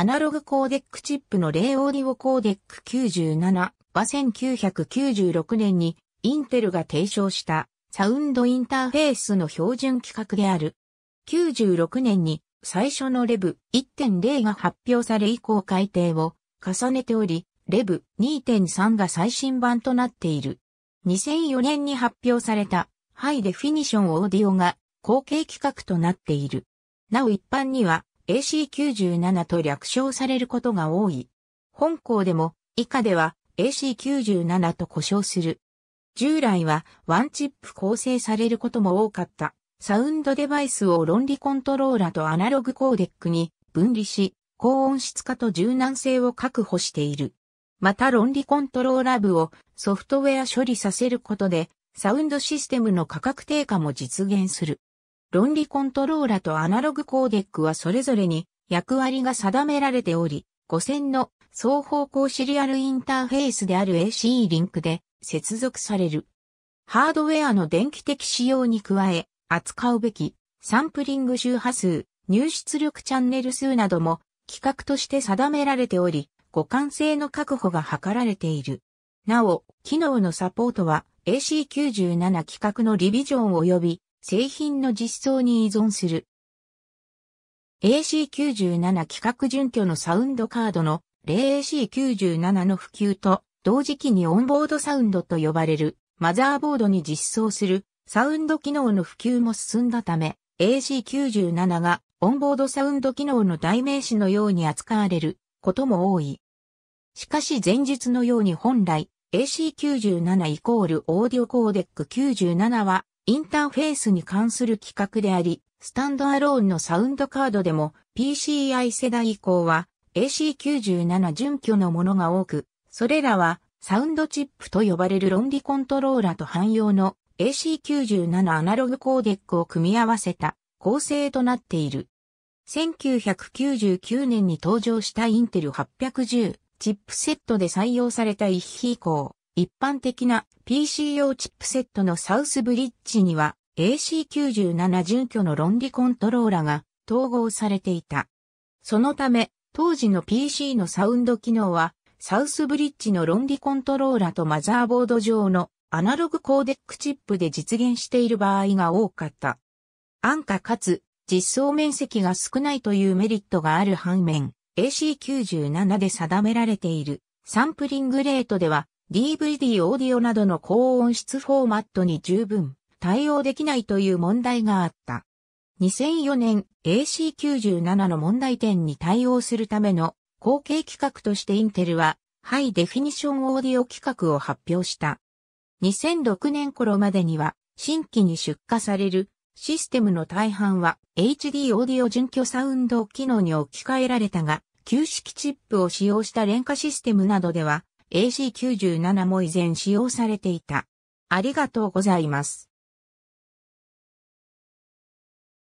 アナログコーデックチップの例オーディオコーデック97は1996年にインテルが提唱したサウンドインターフェースの標準規格である。96年に最初のレブ1.0が発表され以降改定を重ねており、レブ2.3が最新版となっている。2004年に発表されたハイデフィニションオーディオが後継規格となっている。なお一般には AC97 と略称されることが多い。本校でも以下では AC97 と呼称する。従来はワンチップ構成されることも多かった。サウンドデバイスを論理コントローラとアナログコーデックに分離し、高音質化と柔軟性を確保している。また論理コントローラ部をソフトウェア処理させることで、サウンドシステムの価格低下も実現する。論理コントローラとアナログコーデックはそれぞれに役割が定められており、5000の双方向シリアルインターフェースである AC リンクで接続される。ハードウェアの電気的仕様に加え、扱うべきサンプリング周波数、入出力チャンネル数なども規格として定められており、互換性の確保が図られている。なお、機能のサポートは AC97 規格のリビジョン及び製品の実装に依存する。AC97 規格準拠のサウンドカードの 0AC97 の普及と同時期にオンボードサウンドと呼ばれるマザーボードに実装するサウンド機能の普及も進んだため AC97 がオンボードサウンド機能の代名詞のように扱われることも多い。しかし前述のように本来 AC97 イコールオーディオコーデック97はインターフェースに関する企画であり、スタンドアローンのサウンドカードでも PCI 世代以降は AC97 準拠のものが多く、それらはサウンドチップと呼ばれる論理コントローラと汎用の AC97 アナログコーデックを組み合わせた構成となっている。1999年に登場したインテル810チップセットで採用された一比以降、一般的な PC 用チップセットのサウスブリッジには AC97 準拠の論理コントローラが統合されていた。そのため、当時の PC のサウンド機能は、サウスブリッジの論理コントローラとマザーボード上のアナログコーデックチップで実現している場合が多かった。安価かつ実装面積が少ないというメリットがある反面、AC97 で定められているサンプリングレートでは DVD オーディオなどの高音質フォーマットに十分対応できないという問題があった。2004年 AC97 の問題点に対応するための後継企画としてインテルはハイデフィニションオーディオ企画を発表した。2006年頃までには新規に出荷されるシステムの大半は HD オーディオ準拠サウンド機能に置き換えられたが、旧式チップを使用した廉価システムなどでは AC97 も以前使用されていた。ありがとうございます。